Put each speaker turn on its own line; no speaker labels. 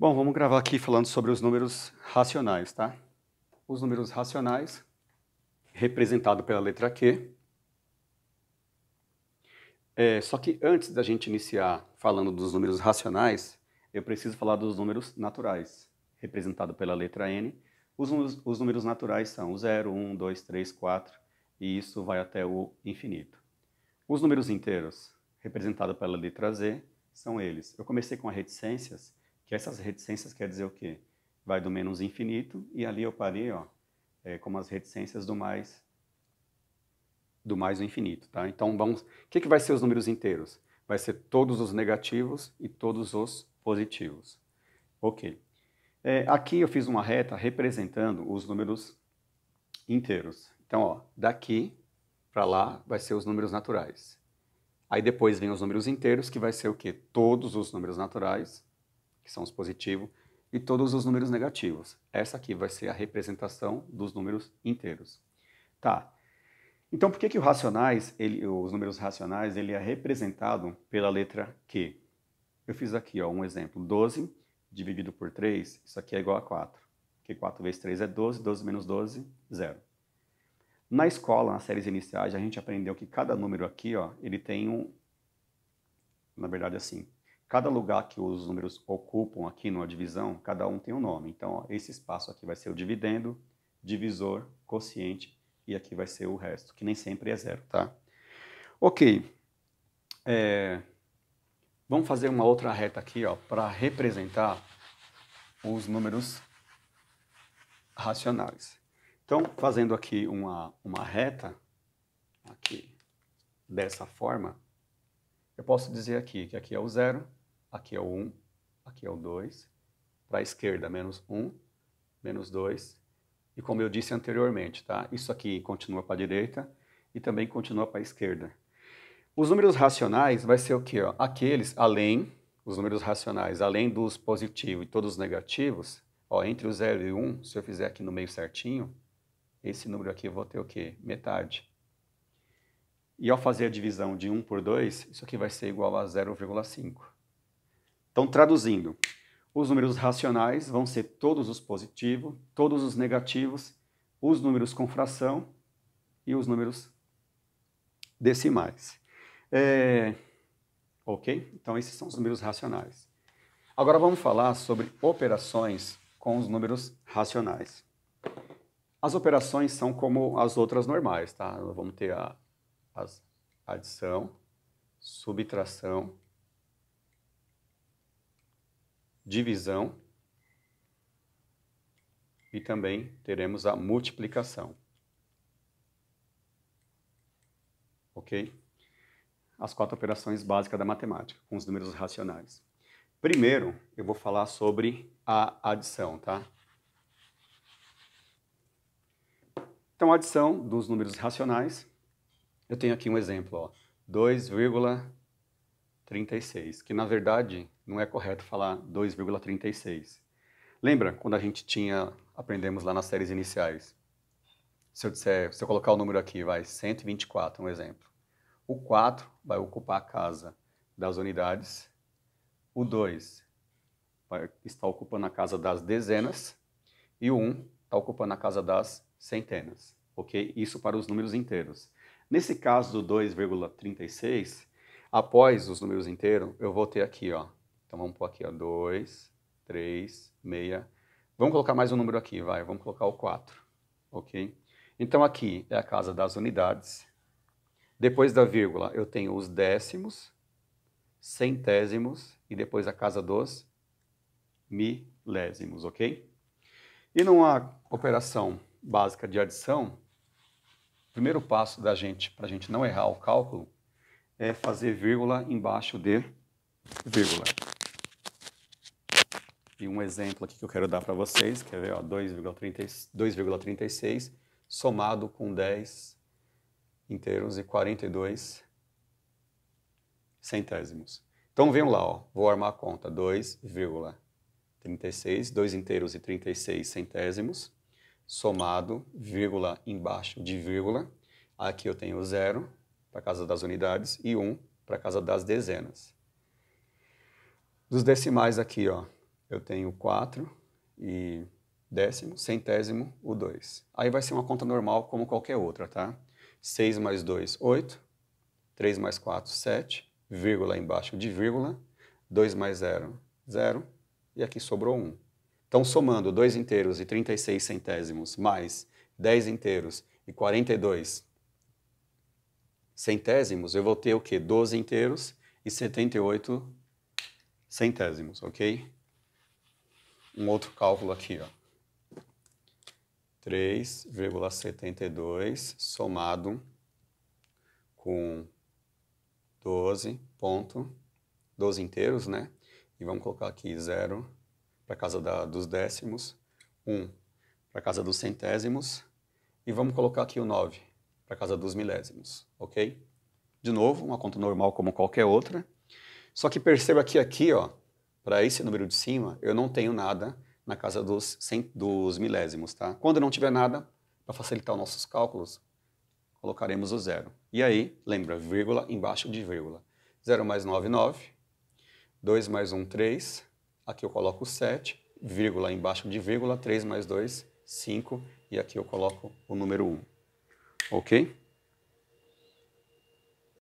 Bom, vamos gravar aqui falando sobre os números racionais, tá? Os números racionais, representado pela letra Q. É, só que antes da gente iniciar falando dos números racionais, eu preciso falar dos números naturais, representado pela letra N. Os, os números naturais são 0, 1, 2, 3, 4, e isso vai até o infinito. Os números inteiros, representado pela letra Z, são eles. Eu comecei com a reticências, que essas reticências quer dizer o quê? Vai do menos infinito e ali eu parei, ó, é, como as reticências do mais do mais o infinito, tá? Então vamos, o que, que vai ser os números inteiros? Vai ser todos os negativos e todos os positivos. Ok. É, aqui eu fiz uma reta representando os números inteiros. Então, ó, daqui para lá vai ser os números naturais. Aí depois vem os números inteiros, que vai ser o quê? Todos os números naturais que são os positivos, e todos os números negativos. Essa aqui vai ser a representação dos números inteiros. Tá. Então, por que, que o racionais, ele, os números racionais, ele é representado pela letra Q? Eu fiz aqui ó, um exemplo. 12 dividido por 3, isso aqui é igual a 4. Porque 4 vezes 3 é 12, 12 menos 12, zero. Na escola, nas séries iniciais, a gente aprendeu que cada número aqui, ó, ele tem um... Na verdade, assim, Cada lugar que os números ocupam aqui numa divisão, cada um tem um nome. Então, ó, esse espaço aqui vai ser o dividendo, divisor, quociente e aqui vai ser o resto, que nem sempre é zero, tá? Ok. É... Vamos fazer uma outra reta aqui, ó, para representar os números racionais. Então, fazendo aqui uma, uma reta, aqui, dessa forma, eu posso dizer aqui que aqui é o zero, aqui é o 1, aqui é o 2, para a esquerda menos 1, menos 2, e como eu disse anteriormente, tá? isso aqui continua para a direita e também continua para a esquerda. Os números racionais vai ser o quê? Aqueles além, os números racionais, além dos positivos e todos os negativos, ó, entre o 0 e 1, um, se eu fizer aqui no meio certinho, esse número aqui eu vou ter o quê? Metade. E ao fazer a divisão de 1 por 2, isso aqui vai ser igual a 0,5. Então, traduzindo, os números racionais vão ser todos os positivos, todos os negativos, os números com fração e os números decimais. É... Ok? Então, esses são os números racionais. Agora vamos falar sobre operações com os números racionais. As operações são como as outras normais, tá? Vamos ter a, a adição, subtração divisão e também teremos a multiplicação. Ok? As quatro operações básicas da matemática, com os números racionais. Primeiro, eu vou falar sobre a adição, tá? Então, a adição dos números racionais, eu tenho aqui um exemplo, ó. 36, que na verdade não é correto falar 2,36. Lembra quando a gente tinha aprendemos lá nas séries iniciais? Se eu disser, se eu colocar o número aqui, vai 124, um exemplo. O 4 vai ocupar a casa das unidades. O 2 vai estar ocupando a casa das dezenas e o 1 está ocupando a casa das centenas, OK? Isso para os números inteiros. Nesse caso do 2,36, Após os números inteiros, eu vou ter aqui, ó. Então vamos pôr aqui, ó, 2, 3, 6. Vamos colocar mais um número aqui, vai. Vamos colocar o 4, ok? Então aqui é a casa das unidades. Depois da vírgula, eu tenho os décimos, centésimos e depois a casa dos milésimos, ok? E numa operação básica de adição, o primeiro passo da gente, para a gente não errar o cálculo, é fazer vírgula embaixo de vírgula. E um exemplo aqui que eu quero dar para vocês, quer ver, 2,36 somado com 10 inteiros e 42 centésimos. Então, vem lá, ó, vou armar a conta, 2,36, 2 inteiros e 36 centésimos, somado, vírgula, embaixo de vírgula, aqui eu tenho zero, para casa das unidades e um para casa das dezenas. Dos decimais aqui, ó, eu tenho 4 e décimo, centésimo, o 2. Aí vai ser uma conta normal como qualquer outra, tá? 6 mais 2, 8. 3 mais 4, 7. Vírgula embaixo de vírgula. 2 mais 0, 0. E aqui sobrou 1. Então, somando 2 inteiros e 36 centésimos mais 10 inteiros e 42 centésimos, eu vou ter o quê? 12 inteiros e 78 centésimos, ok? Um outro cálculo aqui, ó. 3,72 somado com 12 ponto 12 inteiros, né? E vamos colocar aqui 0 para casa da, dos décimos, 1 um para casa dos centésimos e vamos colocar aqui o 9 para casa dos milésimos, ok? De novo, uma conta normal como qualquer outra. Só que perceba que aqui, ó, para esse número de cima, eu não tenho nada na casa dos, cent... dos milésimos, tá? Quando não tiver nada, para facilitar os nossos cálculos, colocaremos o zero. E aí, lembra, vírgula embaixo de vírgula. 0 mais 9, 9. 2 mais 1, 3. Aqui eu coloco 7, vírgula embaixo de vírgula. 3 mais 2, 5. E aqui eu coloco o número 1. Ok?